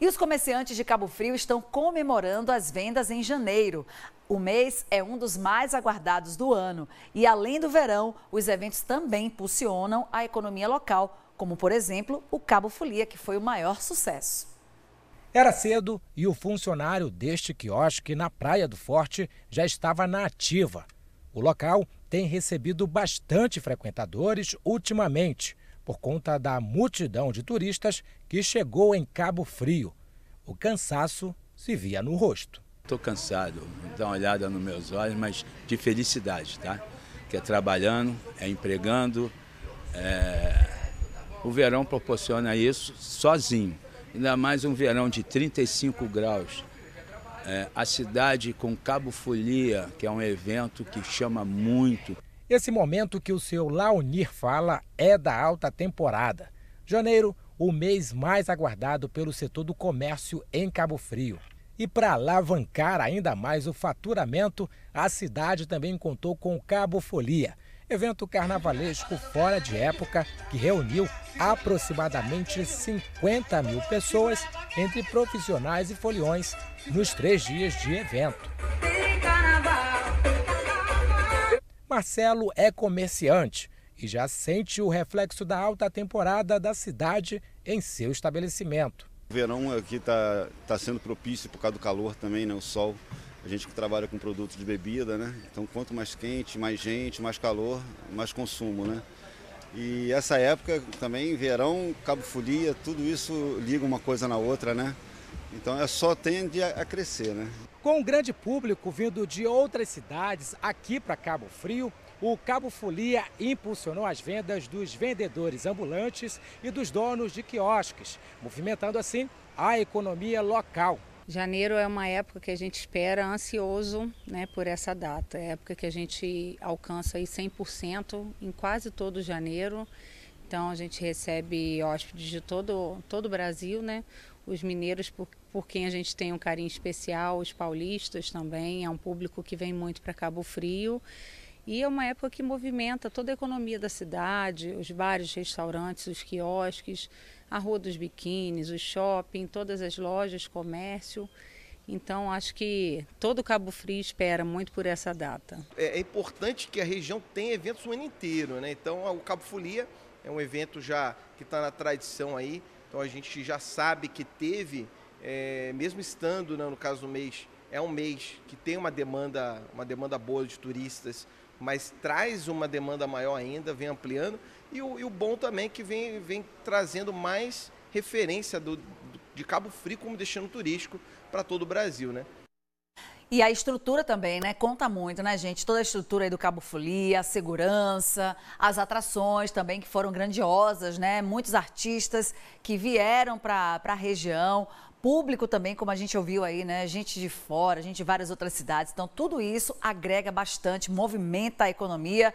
E os comerciantes de Cabo Frio estão comemorando as vendas em janeiro. O mês é um dos mais aguardados do ano. E além do verão, os eventos também impulsionam a economia local, como por exemplo o Cabo Folia, que foi o maior sucesso. Era cedo e o funcionário deste quiosque na Praia do Forte já estava na ativa. O local tem recebido bastante frequentadores ultimamente por conta da multidão de turistas que chegou em Cabo Frio. O cansaço se via no rosto. Estou cansado, dá uma olhada nos meus olhos, mas de felicidade, tá? Que é trabalhando, é empregando. É... O verão proporciona isso sozinho. Ainda mais um verão de 35 graus. É... a cidade com Cabo Folia, que é um evento que chama muito. Esse momento que o seu Launir fala é da alta temporada. Janeiro, o mês mais aguardado pelo setor do comércio em Cabo Frio. E para alavancar ainda mais o faturamento, a cidade também contou com o Cabo Folia, evento carnavalesco fora de época que reuniu aproximadamente 50 mil pessoas, entre profissionais e foliões, nos três dias de evento. Marcelo é comerciante e já sente o reflexo da alta temporada da cidade em seu estabelecimento. O verão aqui está tá sendo propício por causa do calor também, né? O sol. A gente que trabalha com produtos de bebida, né? Então quanto mais quente, mais gente, mais calor, mais consumo, né? E essa época também, verão, cabo folia, tudo isso liga uma coisa na outra, né? Então é só tende a crescer, né? Com um grande público vindo de outras cidades aqui para Cabo Frio, o Cabo Folia impulsionou as vendas dos vendedores ambulantes e dos donos de quiosques, movimentando assim a economia local. Janeiro é uma época que a gente espera ansioso né, por essa data. É a época que a gente alcança aí 100% em quase todo janeiro. Então a gente recebe hóspedes de todo, todo o Brasil, né? os mineiros por, por quem a gente tem um carinho especial, os paulistas também, é um público que vem muito para Cabo Frio. E é uma época que movimenta toda a economia da cidade, os bares, restaurantes, os quiosques, a rua dos biquínis, o shopping, todas as lojas, comércio. Então, acho que todo Cabo Frio espera muito por essa data. É, é importante que a região tenha eventos o ano inteiro, né? Então, o Cabo Folia é um evento já que está na tradição aí então a gente já sabe que teve, é, mesmo estando, né, no caso do mês, é um mês que tem uma demanda, uma demanda boa de turistas, mas traz uma demanda maior ainda, vem ampliando. E o, e o bom também é que vem, vem trazendo mais referência do, de Cabo Frio como destino turístico para todo o Brasil, né? E a estrutura também, né? Conta muito, né, gente? Toda a estrutura aí do Cabo Folia, a segurança, as atrações também que foram grandiosas, né? Muitos artistas que vieram para a região, público também, como a gente ouviu aí, né? Gente de fora, gente de várias outras cidades. Então, tudo isso agrega bastante, movimenta a economia